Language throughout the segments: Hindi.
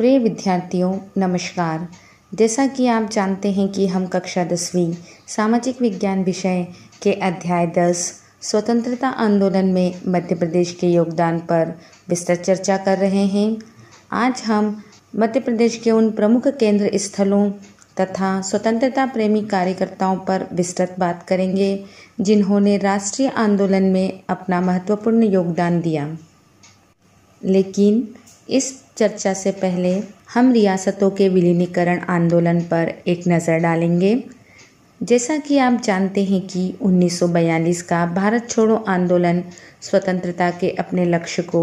प्रिय विद्यार्थियों नमस्कार जैसा कि आप जानते हैं कि हम कक्षा दसवीं सामाजिक विज्ञान विषय के अध्याय दस स्वतंत्रता आंदोलन में मध्य प्रदेश के योगदान पर विस्तृत चर्चा कर रहे हैं आज हम मध्य प्रदेश के उन प्रमुख केंद्र स्थलों तथा स्वतंत्रता प्रेमी कार्यकर्ताओं पर विस्तृत बात करेंगे जिन्होंने राष्ट्रीय आंदोलन में अपना महत्वपूर्ण योगदान दिया लेकिन इस चर्चा से पहले हम रियासतों के विलीनीकरण आंदोलन पर एक नज़र डालेंगे जैसा कि आप जानते हैं कि 1942 का भारत छोड़ो आंदोलन स्वतंत्रता के अपने लक्ष्य को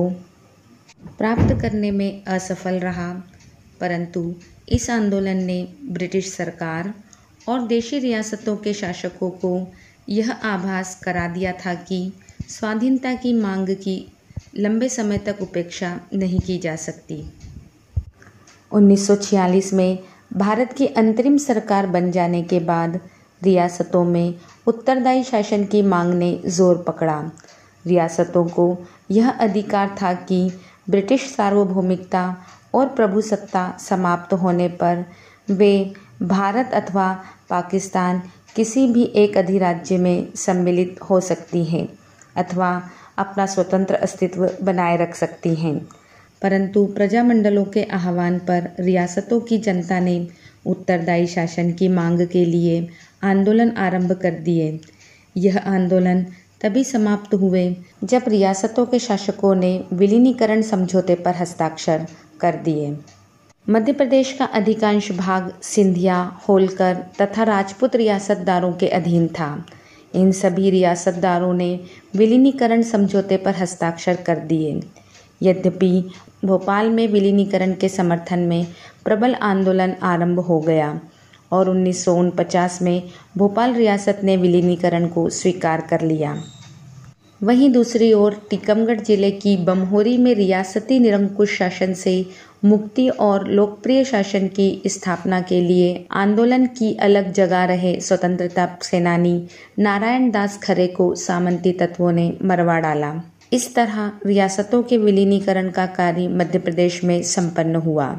प्राप्त करने में असफल रहा परंतु इस आंदोलन ने ब्रिटिश सरकार और देशी रियासतों के शासकों को यह आभास करा दिया था कि स्वाधीनता की मांग की लंबे समय तक उपेक्षा नहीं की जा सकती 1946 में भारत की अंतरिम सरकार बन जाने के बाद रियासतों में उत्तरदायी शासन की मांग ने जोर पकड़ा रियासतों को यह अधिकार था कि ब्रिटिश सार्वभौमिकता और प्रभुसत्ता समाप्त होने पर वे भारत अथवा पाकिस्तान किसी भी एक अधिराज्य में सम्मिलित हो सकती हैं अथवा अपना स्वतंत्र अस्तित्व बनाए रख सकती हैं परंतु प्रजामंडलों के आह्वान पर रियासतों की जनता ने उत्तरदायी शासन की मांग के लिए आंदोलन आरंभ कर दिए यह आंदोलन तभी समाप्त हुए जब रियासतों के शासकों ने विलीनीकरण समझौते पर हस्ताक्षर कर दिए मध्य प्रदेश का अधिकांश भाग सिंधिया होलकर तथा राजपूत रियासतदारों के अधीन था इन सभी रियासतदारों ने विलीनीकरण समझौते पर हस्ताक्षर कर दिए यद्यपि भोपाल में विलीनीकरण के समर्थन में प्रबल आंदोलन आरंभ हो गया और उन्नीस में भोपाल रियासत ने विलीनीकरण को स्वीकार कर लिया वहीं दूसरी ओर टीकमगढ़ जिले की बमहोरी में रियासती निरंकुश शासन से मुक्ति और लोकप्रिय शासन की स्थापना के लिए आंदोलन की अलग जगा रहे स्वतंत्रता सेनानी नारायण दास खरे को सामंती तत्वों ने मरवा डाला इस तरह रियासतों के विलीनीकरण का कार्य मध्य प्रदेश में संपन्न हुआ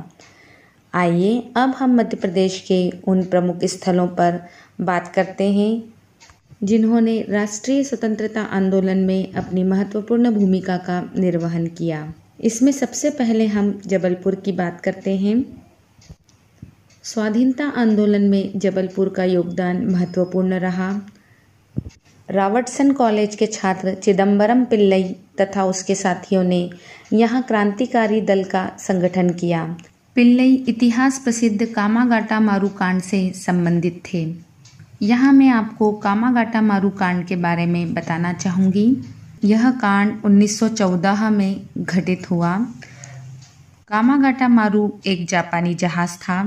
आइए अब हम मध्य प्रदेश के उन प्रमुख स्थलों पर बात करते हैं जिन्होंने राष्ट्रीय स्वतंत्रता आंदोलन में अपनी महत्वपूर्ण भूमिका का निर्वहन किया इसमें सबसे पहले हम जबलपुर की बात करते हैं स्वाधीनता आंदोलन में जबलपुर का योगदान महत्वपूर्ण रहा रॉबर्टसन कॉलेज के छात्र चिदम्बरम पिल्लई तथा उसके साथियों ने यहाँ क्रांतिकारी दल का संगठन किया पिल्लई इतिहास प्रसिद्ध कामागाटा मारू कांड से संबंधित थे यहाँ मैं आपको कामागाटा मारू कांड के बारे में बताना चाहूँगी यह कांड 1914 में घटित हुआ कामागाटा मारू एक जापानी जहाज़ था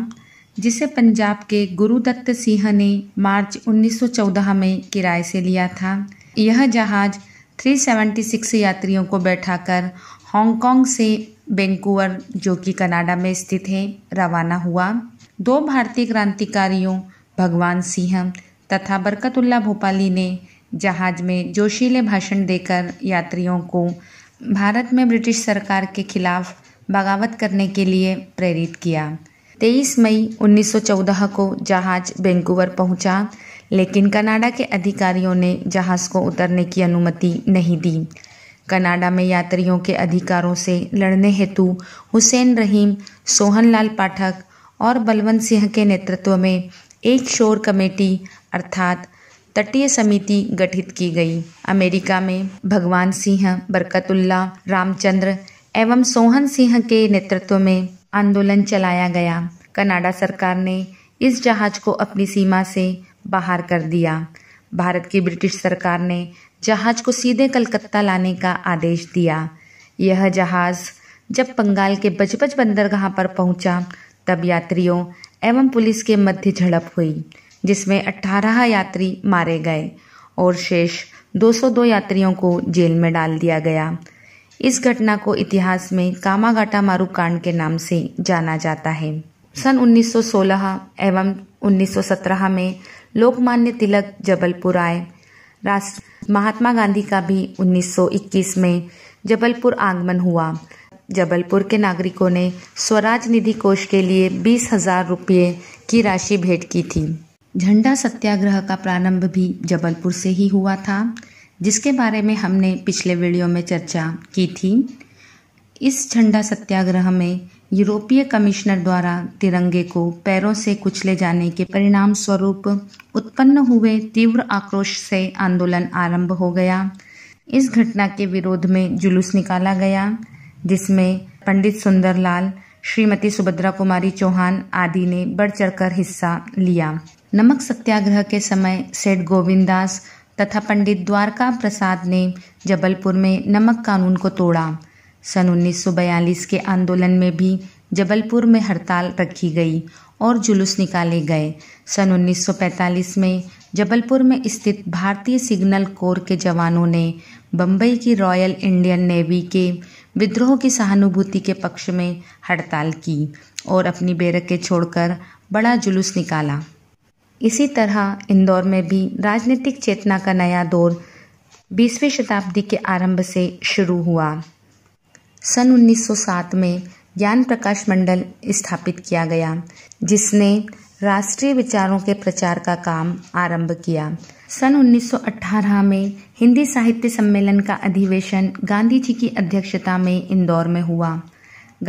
जिसे पंजाब के गुरुदत्त सिंह ने मार्च 1914 में किराए से लिया था यह जहाज़ 376 यात्रियों को बैठाकर हांगकांग से बेंकुवर जो कि कनाडा में स्थित है रवाना हुआ दो भारतीय क्रांतिकारियों भगवान सिंह तथा बरकतुल्ला भोपाली ने जहाज में जोशीले भाषण देकर यात्रियों को भारत में ब्रिटिश सरकार के खिलाफ बगावत करने के लिए प्रेरित किया 23 मई 1914 को जहाज वैंकूवर पहुंचा लेकिन कनाडा के अधिकारियों ने जहाज को उतरने की अनुमति नहीं दी कनाडा में यात्रियों के अधिकारों से लड़ने हेतु हुसैन रहीम सोहनलाल पाठक और बलवंत सिंह के नेतृत्व में एक शोर कमेटी अर्थात तटीय समिति गठित की गई अमेरिका में भगवान सिंह बरकतुल्ला रामचंद्र एवं सोहन सिंह के नेतृत्व में आंदोलन चलाया गया कनाडा सरकार ने इस जहाज को अपनी सीमा से बाहर कर दिया भारत की ब्रिटिश सरकार ने जहाज को सीधे कलकत्ता लाने का आदेश दिया यह जहाज जब बंगाल के बजबज बंदरगाह पर पहुंचा तब यात्रियों एवं पुलिस के मध्य झड़प हुई जिसमें 18 यात्री मारे गए और शेष 202 यात्रियों को जेल में डाल दिया गया इस घटना को इतिहास में कामागाटा मारू कांड के नाम से जाना जाता है सन 1916 एवं 1917 में लोकमान्य तिलक जबलपुर आए राष्ट्र महात्मा गांधी का भी 1921 में जबलपुर आगमन हुआ जबलपुर के नागरिकों ने स्वराज निधि कोष के लिए बीस हजार रुपये की राशि भेंट की थी झंडा सत्याग्रह का प्रारंभ भी जबलपुर से ही हुआ था जिसके बारे में हमने पिछले वीडियो में चर्चा की थी इस झंडा सत्याग्रह में यूरोपीय कमिश्नर द्वारा तिरंगे को पैरों से कुचले जाने के परिणाम स्वरूप उत्पन्न हुए तीव्र आक्रोश से आंदोलन आरंभ हो गया इस घटना के विरोध में जुलूस निकाला गया जिसमें पंडित सुंदरलाल श्रीमती सुभद्रा कुमारी चौहान आदि ने बढ़ चढ़कर हिस्सा लिया नमक सत्याग्रह के समय सेठ गोविंदास तथा पंडित द्वारका प्रसाद ने जबलपुर में नमक कानून को तोड़ा सन 1942 के आंदोलन में भी जबलपुर में हड़ताल रखी गई और जुलूस निकाले गए सन 1945 में जबलपुर में स्थित भारतीय सिग्नल कोर के जवानों ने बम्बई की रॉयल इंडियन नेवी के विद्रोह की सहानुभूति के पक्ष में हड़ताल की और अपनी बैरकें छोड़कर बड़ा जुलूस निकाला इसी तरह इंदौर में भी राजनीतिक चेतना का नया दौर 20वीं शताब्दी के आरंभ से शुरू हुआ सन 1907 में ज्ञान प्रकाश मंडल स्थापित किया गया जिसने राष्ट्रीय विचारों के प्रचार का काम आरंभ किया सन 1918 में हिंदी साहित्य सम्मेलन का अधिवेशन गांधी जी की अध्यक्षता में इंदौर में हुआ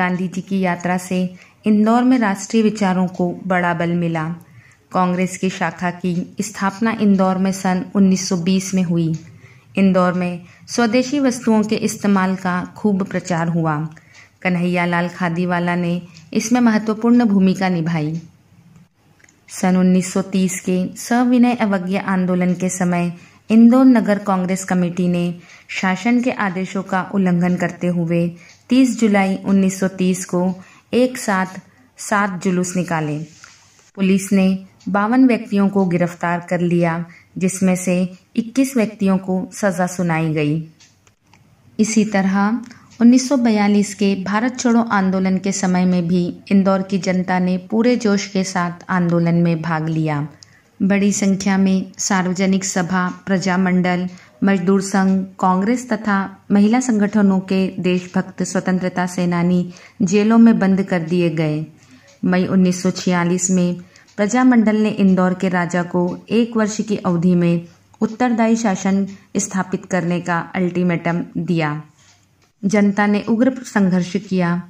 गांधी जी की यात्रा से इंदौर में राष्ट्रीय विचारों को बड़ा बल मिला कांग्रेस की शाखा की स्थापना इंदौर में सन 1920 में हुई इंदौर में स्वदेशी वस्तुओं के इस्तेमाल का खूब प्रचार हुआ कन्हैयालाल खादीवाला ने इसमें महत्वपूर्ण भूमिका निभाई सन 1930 के सविनय अवज्ञा आंदोलन के समय इंदौर नगर कांग्रेस कमेटी ने शासन के आदेशों का उल्लंघन करते हुए 30 जुलाई 1930 को एक साथ सात जुलूस निकाले पुलिस ने बावन व्यक्तियों को गिरफ्तार कर लिया जिसमें से 21 व्यक्तियों को सज़ा सुनाई गई इसी तरह 1942 के भारत छोड़ो आंदोलन के समय में भी इंदौर की जनता ने पूरे जोश के साथ आंदोलन में भाग लिया बड़ी संख्या में सार्वजनिक सभा प्रजा मंडल मजदूर संघ कांग्रेस तथा महिला संगठनों के देशभक्त स्वतंत्रता सेनानी जेलों में बंद कर दिए गए मई 1946 में प्रजा मंडल ने इंदौर के राजा को एक वर्ष की अवधि में उत्तरदायी शासन स्थापित करने का अल्टीमेटम दिया जनता ने उग्र संघर्ष किया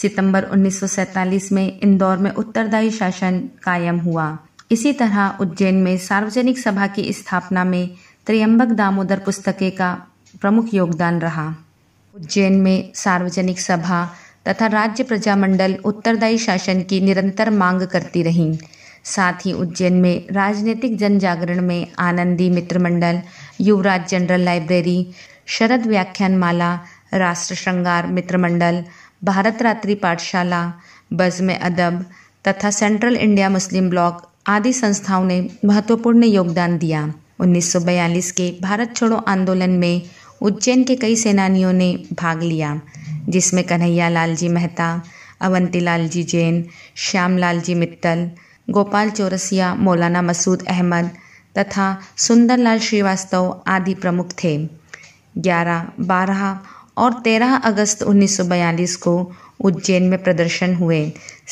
सितंबर 1947 में इंदौर में उत्तरदायी शासन कायम हुआ इसी तरह उज्जैन में सार्वजनिक सभा की स्थापना में त्रियम्बक दामोदर पुस्तके का प्रमुख योगदान रहा उज्जैन में सार्वजनिक सभा तथा राज्य प्रजा मंडल उत्तरदायी शासन की निरंतर मांग करती रहीं साथ ही उज्जैन में राजनीतिक जन जागरण में आनंदी मित्र मंडल युवराज जनरल लाइब्रेरी शरद व्याख्यान माला राष्ट्र श्रृंगार मित्र मंडल भारत रात्रि पाठशाला बज़म अदब तथा सेंट्रल इंडिया मुस्लिम ब्लॉक आदि संस्थाओं ने महत्वपूर्ण योगदान दिया 1942 के भारत छोड़ो आंदोलन में उज्जैन के कई सेनानियों ने भाग लिया जिसमें कन्हैया लाल जी मेहता अवंती लाल जी जैन श्याम लाल जी मित्तल गोपाल चौरसिया मौलाना मसूद अहमद तथा सुंदरलाल श्रीवास्तव आदि प्रमुख थे ग्यारह बारह और 13 अगस्त 1942 को उज्जैन में प्रदर्शन हुए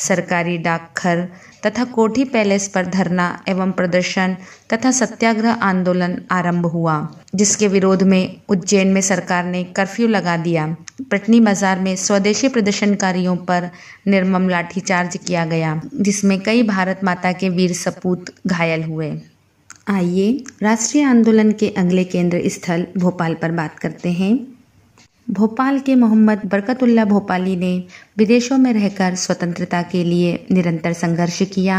सरकारी डाकघर तथा कोठी पैलेस पर धरना एवं प्रदर्शन तथा सत्याग्रह आंदोलन आरंभ हुआ जिसके विरोध में उज्जैन में सरकार ने कर्फ्यू लगा दिया पटनी बाजार में स्वदेशी प्रदर्शनकारियों पर निर्मम लाठीचार्ज किया गया जिसमें कई भारत माता के वीर सपूत घायल हुए आइए राष्ट्रीय आंदोलन के अगले केंद्र स्थल भोपाल पर बात करते हैं भोपाल के मोहम्मद बरकतुल्ला भोपाली ने विदेशों में रहकर स्वतंत्रता के लिए निरंतर संघर्ष किया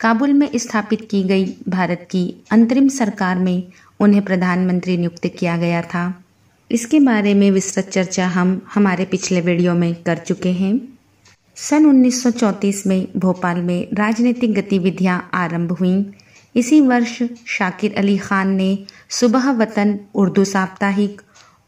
काबुल में स्थापित की गई भारत की अंतरिम सरकार में उन्हें प्रधानमंत्री नियुक्त किया गया था इसके बारे में विस्तृत चर्चा हम हमारे पिछले वीडियो में कर चुके हैं सन 1934 में भोपाल में राजनीतिक गतिविधियां आरंभ हुईं इसी वर्ष शाकिर अली खान ने सुबह वतन उर्दू साप्ताहिक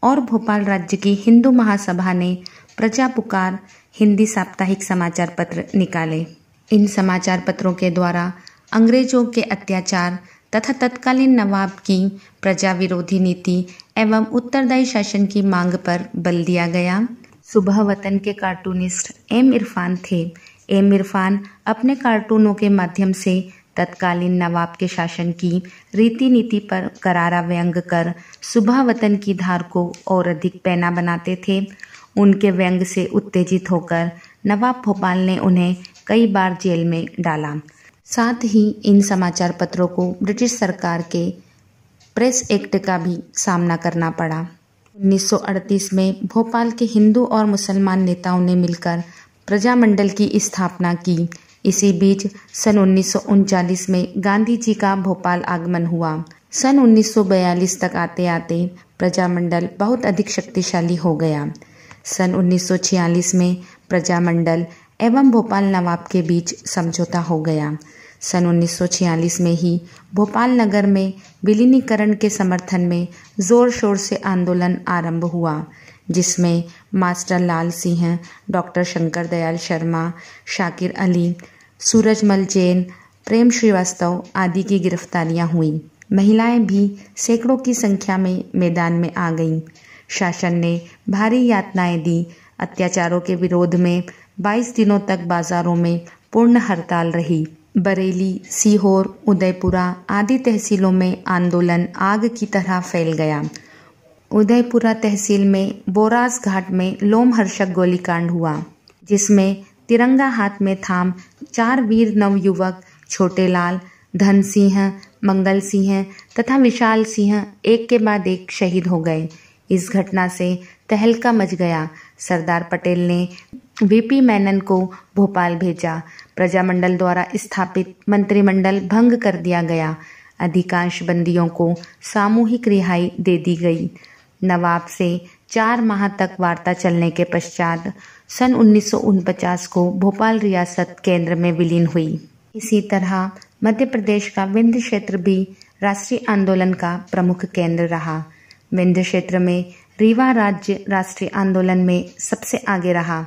और भोपाल राज्य की हिंदू महासभा ने प्रजा पुकार हिंदी साप्ताहिक समाचार पत्र निकाले इन समाचार पत्रों के द्वारा अंग्रेजों के अत्याचार तथा तत्कालीन नवाब की प्रजा विरोधी नीति एवं उत्तरदायी शासन की मांग पर बल दिया गया सुबह वतन के कार्टूनिस्ट एम इरफान थे एम इरफान अपने कार्टूनों के माध्यम से तत्कालीन नवाब के शासन की रीति नीति पर करारा व्यंग कर सुबह वतन की धार को और अधिक पैना बनाते थे उनके व्यंग से उत्तेजित होकर नवाब भोपाल ने उन्हें कई बार जेल में डाला साथ ही इन समाचार पत्रों को ब्रिटिश सरकार के प्रेस एक्ट का भी सामना करना पड़ा 1938 में भोपाल के हिंदू और मुसलमान नेताओं ने मिलकर प्रजामंडल की स्थापना की इसी बीच सन उन्नीस में गांधी जी का भोपाल आगमन हुआ सन 1942 तक आते आते प्रजामंडल बहुत अधिक शक्तिशाली हो गया सन 1946 में प्रजामंडल एवं भोपाल नवाब के बीच समझौता हो गया सन 1946 में ही भोपाल नगर में विलीनीकरण के समर्थन में जोर शोर से आंदोलन आरंभ हुआ जिसमें मास्टर लाल सिंह डॉक्टर शंकर दयाल शर्मा शाकिर अली सूरजमल जैन प्रेम श्रीवास्तव आदि की गिरफ्तारियां हुई महिलाएं भी सैकड़ों की संख्या में मैदान में आ गईं शासन ने भारी यातनाएं दी अत्याचारों के विरोध में 22 दिनों तक बाजारों में पूर्ण हड़ताल रही बरेली सीहोर उदयपुरा आदि तहसीलों में आंदोलन आग की तरह फैल गया उदयपुरा तहसील में बोरास घाट में लोमहर्षक गोलीकांड हुआ जिसमें तिरंगा हाथ में थाम चार वीर नवयुवक छोटे लाल धन सिंह मंगल सिंह तथा विशाल सिंह एक के बाद एक शहीद हो गए इस घटना से तहलका मच गया सरदार पटेल ने वीपी मैनन को भोपाल भेजा प्रजामंडल द्वारा स्थापित मंत्रिमंडल भंग कर दिया गया अधिकांश बंदियों को सामूहिक रिहाई दे दी गई नवाब से चार माह तक वार्ता चलने के पश्चात सन 1949 को भोपाल रियासत केंद्र में विलीन हुई इसी तरह मध्य प्रदेश का विंध्य क्षेत्र भी राष्ट्रीय आंदोलन का प्रमुख केंद्र रहा विंध्य क्षेत्र में रीवा राज्य राष्ट्रीय आंदोलन में सबसे आगे रहा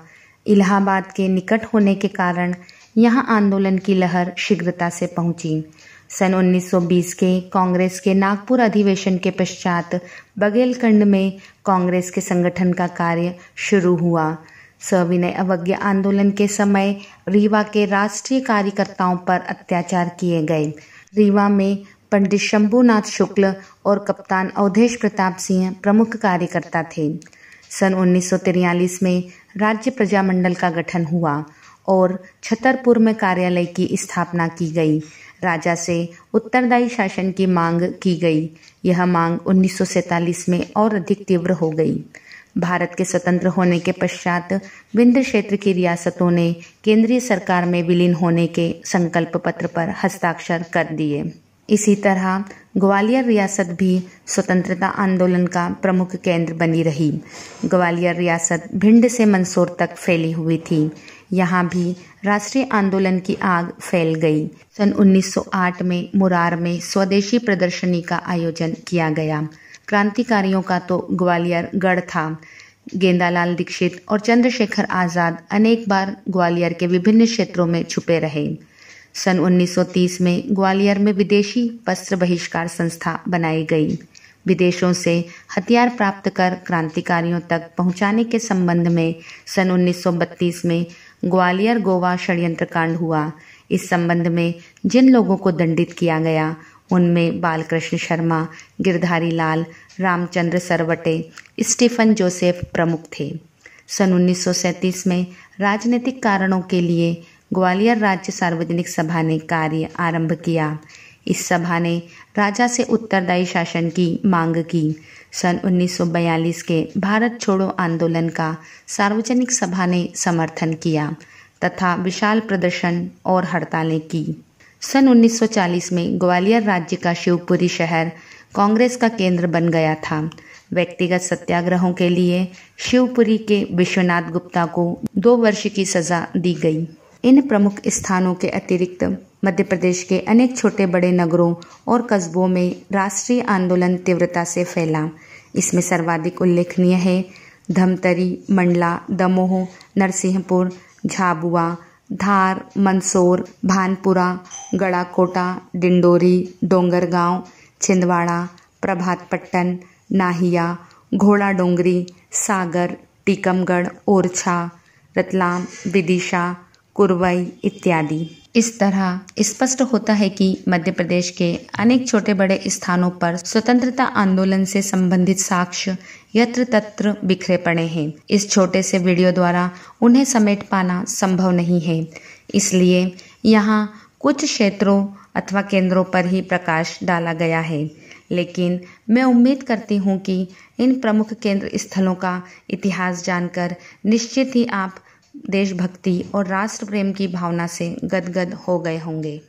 इलाहाबाद के निकट होने के कारण यहाँ आंदोलन की लहर शीघ्रता से पहुंची सन 1920 के कांग्रेस के नागपुर अधिवेशन के पश्चात बघेलखंड में कांग्रेस के संगठन का कार्य शुरू हुआ सविनय अवज्ञा आंदोलन के समय रीवा के राष्ट्रीय कार्यकर्ताओं पर अत्याचार किए गए रीवा में पंडित शंभुनाथ शुक्ल और कप्तान अवधेश प्रताप सिंह प्रमुख कार्यकर्ता थे सन उन्नीस में राज्य प्रजामंडल का गठन हुआ और छतरपुर में कार्यालय की स्थापना की गई राजा से उत्तरदायी शासन की मांग की गई यह मांग 1947 में और अधिक तीव्र हो गई भारत के स्वतंत्र होने के पश्चात विन्द्र क्षेत्र की रियासतों ने केंद्रीय सरकार में विलीन होने के संकल्प पत्र पर हस्ताक्षर कर दिए इसी तरह ग्वालियर रियासत भी स्वतंत्रता आंदोलन का प्रमुख केंद्र बनी रही ग्वालियर रियासत भिंड से मंदसौर तक फैली हुई थी यहाँ भी राष्ट्रीय आंदोलन की आग फैल गई सन 1908 में मुरार में स्वदेशी प्रदर्शनी का आयोजन किया गया क्रांतिकारियों का तो ग्वालियर गढ़ था गेंदालाल दीक्षित और चंद्रशेखर आज़ाद अनेक बार ग्वालियर के विभिन्न क्षेत्रों में छुपे रहे सन 1930 में ग्वालियर में विदेशी वस्त्र बहिष्कार संस्था बनाई गई विदेशों से हथियार प्राप्त कर क्रांतिकारियों तक पहुंचाने के संबंध में सन 1932 में ग्वालियर गोवा षड्यंत्र कांड हुआ इस संबंध में जिन लोगों को दंडित किया गया उनमें बालकृष्ण शर्मा गिरधारी लाल रामचंद्र सरवटे स्टीफन जोसेफ प्रमुख थे सन 1937 में राजनीतिक कारणों के लिए ग्वालियर राज्य सार्वजनिक सभा ने कार्य आरंभ किया इस सभा ने राजा से उत्तरदायी शासन की मांग की सन 1942 के भारत छोड़ो आंदोलन का सार्वजनिक सभा ने समर्थन किया तथा विशाल प्रदर्शन और हड़तालें की सन 1940 में ग्वालियर राज्य का शिवपुरी शहर कांग्रेस का केंद्र बन गया था व्यक्तिगत सत्याग्रहों के लिए शिवपुरी के विश्वनाथ गुप्ता को दो वर्ष की सजा दी गई इन प्रमुख स्थानों के अतिरिक्त मध्य प्रदेश के अनेक छोटे बड़े नगरों और कस्बों में राष्ट्रीय आंदोलन तीव्रता से फैला इसमें सर्वाधिक उल्लेखनीय है धमतरी मंडला दमोह नरसिंहपुर झाबुआ धार मंदसौर भानपुरा गड़ाकोटा डिंडोरी डोंगरगांव छिंदवाड़ा प्रभातपट्टन नाहिया घोड़ा डोंगरी सागर टीकमगढ़ ओरछा रतलाम विदिशा कुरवई इत्यादि इस तरह स्पष्ट होता है कि मध्य प्रदेश के अनेक छोटे बड़े स्थानों पर स्वतंत्रता आंदोलन से संबंधित साक्ष्य यत्र तत्र बिखरे पड़े हैं इस छोटे से वीडियो द्वारा उन्हें समेट पाना संभव नहीं है इसलिए यहाँ कुछ क्षेत्रों अथवा केंद्रों पर ही प्रकाश डाला गया है लेकिन मैं उम्मीद करती हूँ कि इन प्रमुख केंद्र स्थलों का इतिहास जानकर निश्चित ही आप देशभक्ति और राष्ट्र प्रेम की भावना से गदगद हो गए होंगे